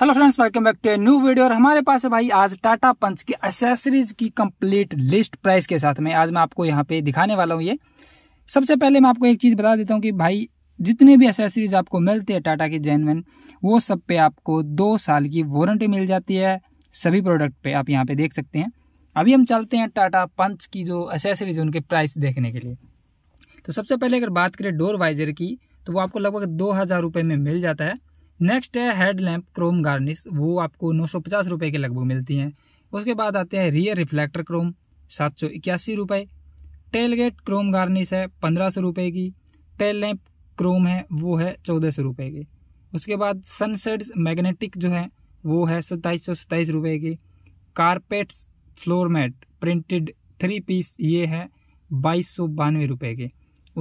hello friends welcome back to new video और हमारे पास है भाई आज टाटा पंच की एसेसरीज की कंप्लीट लिस्ट प्राइस के साथ में आज मैं आपको यहाँ पे दिखाने वाला हूँ ये सबसे पहले मैं आपको एक चीज़ बता देता हूँ कि भाई जितने भी एसेसरीज आपको मिलती है टाटा की जेनवन वो सब पे आपको दो साल की वारंटी मिल जाती है सभी प्रोडक्ट पे आप यहाँ पे देख सकते हैं अभी हम चलते हैं टाटा पंच की जो एसेसरीज है उनके प्राइस देखने के लिए तो सबसे पहले अगर बात करें डोर वाइजर की तो वो आपको लगभग दो हज़ार रुपये में मिल जाता है नेक्स्ट है हेड लैम्प क्रोम गार्निश वो आपको नौ सौ पचास रुपये के लगभग मिलती हैं उसके बाद आते हैं रियर रिफ्लेक्टर क्रोम सात सौ इक्यासी रुपये टेलगेट क्रोम गार्निश है पंद्रह सौ रुपये की टेल लैम्प क्रोम है वो है चौदह सौ रुपये की उसके बाद सनसेड्स मैग्नेटिक जो है वो है सत्ताईस सौ सत्ताईस रुपये की carpets floor mat printed three piece ये है बाईस सौ बानवे रुपये के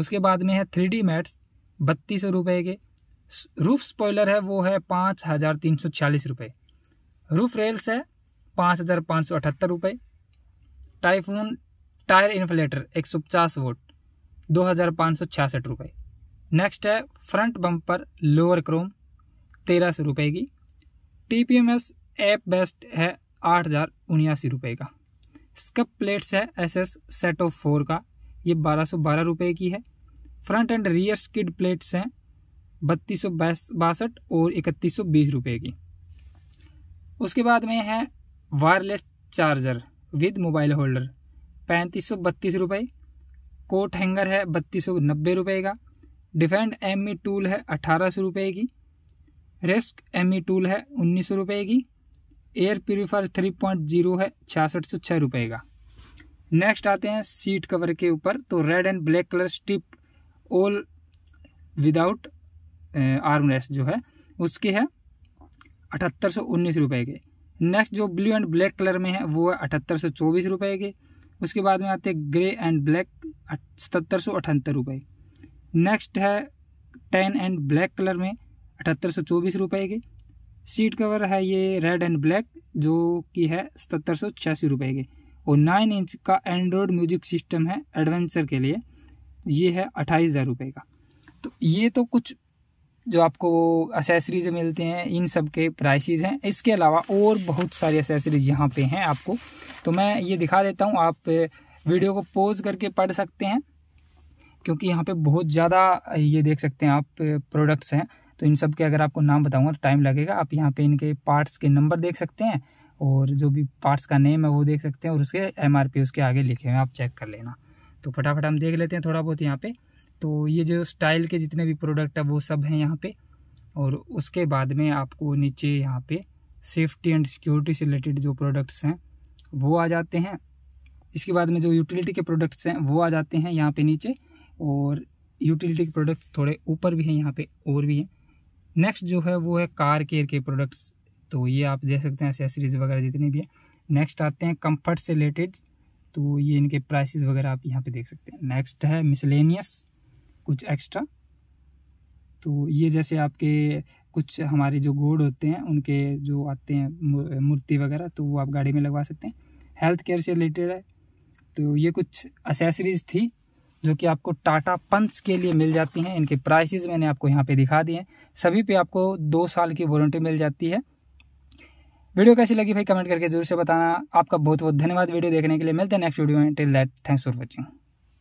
उसके बाद में है थ्री डी मैट्स बत्तीस सौ रुपये के रूफ स्पॉयलर है वो है पाँच हज़ार तीन सौ छियालीस रुपये रूफ रेल्स है पाँच हज़ार पाँच सौ अठहत्तर रुपये टाइफून टायर इन्फ्लेटर एक सौ पचास वोट दो हज़ार पाँच सौ छियासठ रुपये नेक्स्ट है फ्रंट बम्पर लोअर क्रोम तेरह सौ रुपये की T P M S app best है आठ हज़ार उन्यासी रुपये का स्कप प्लेट्स है S S set of four का ये बारह सौ बारह रुपये की है front and rear skid plates हैं बत्तीस सौ बासठ और इकतीस सौ बीस रुपये की उसके बाद में है wireless charger with mobile holder पैंतीस सौ बत्तीस रुपये कोट हैंगर है बत्तीस सौ नब्बे रुपये का डिफेंड एम ई टूल है अठारह सौ रुपये की रेस्क एम ई टूल है उन्नीस सौ रुपये की air purifier three point zero है छियासठ सौ छः रुपये का नेक्स्ट आते हैं सीट कवर के ऊपर तो red and black colour strip all without arm rest जो है उसकी है अठहत्तर सौ उन्नीस रुपये के नेक्स्ट जो ब्लू एंड ब्लैक कलर में है वो है अठहत्तर सौ चौबीस रुपये के उसके बाद में आते हैं ग्रे एंड ब्लैक सतर सौ अठहत्तर रुपये नेक्स्ट है टेन एंड ब्लैक कलर में अठहत्तर सौ चौबीस रुपये के सीट कवर है ये रेड एंड ब्लैक जो कि है सतर सौ छियासी रुपये के और नाइन इंच का एंड्रॉयड म्यूजिक सिस्टम है एडवेंचर के लिए ये है अट्ठाईस हज़ार रुपये का तो ये तो कुछ जो आपको एसेसरीज मिलते हैं इन सब के प्राइसेस हैं इसके अलावा और बहुत सारी एसेसरीज यहाँ पे हैं आपको तो मैं ये दिखा देता हूँ आप वीडियो को पोज करके पढ़ सकते हैं क्योंकि यहाँ पे बहुत ज़्यादा ये देख सकते हैं आप प्रोडक्ट्स हैं तो इन सब के अगर आपको नाम बताऊँगा तो टाइम लगेगा आप यहाँ पे इनके पार्ट्स के नंबर देख सकते हैं और जो भी पार्ट्स का नेम है वो देख सकते हैं और उसके एम उसके आगे लिखे हुए हैं आप चेक कर लेना तो फटाफट हम देख लेते हैं थोड़ा बहुत यहाँ पर तो ये जो स्टाइल के जितने भी प्रोडक्ट है वो सब हैं यहाँ पे और उसके बाद में आपको नीचे यहाँ पे सेफ्टी एंड सिक्योरिटी से रिलेटेड जो प्रोडक्ट्स हैं वो आ जाते हैं इसके बाद में जो यूटिलिटी के प्रोडक्ट्स हैं वो आ जाते हैं यहाँ पे नीचे और यूटिलिटी के प्रोडक्ट्स थोड़े ऊपर भी हैं यहाँ पे और भी हैं नेक्स्ट जो है वो है कार केयर के प्रोडक्ट्स तो ये आप देख सकते हैं एसेसरीज वगैरह जितने भी हैं नेक्स्ट आते हैं कम्फर्ट से रिलेटेड तो ये इनके प्राइसेस वगैरह आप यहाँ पे देख सकते हैं नेक्स्ट है मिसलेनियस कुछ एक्स्ट्रा तो ये जैसे आपके कुछ हमारे जो गोड होते हैं उनके जो आते हैं मूर्ति वगैरह तो वो आप गाड़ी में लगवा सकते हैं हेल्थ केयर से रिलेटेड है तो ये कुछ असेसरीज थी जो कि आपको टाटा पंच के लिए मिल जाती हैं इनके प्राइसेस मैंने आपको यहाँ पे दिखा दिए हैं सभी पे आपको दो साल की वारंटी मिल जाती है वीडियो कैसी लगी भाई कमेंट करके जरूर से बताना आपका बहुत बहुत धन्यवाद वीडियो देखने के लिए मिलते हैं नेक्स्ट वीडियो में till that thanks for watching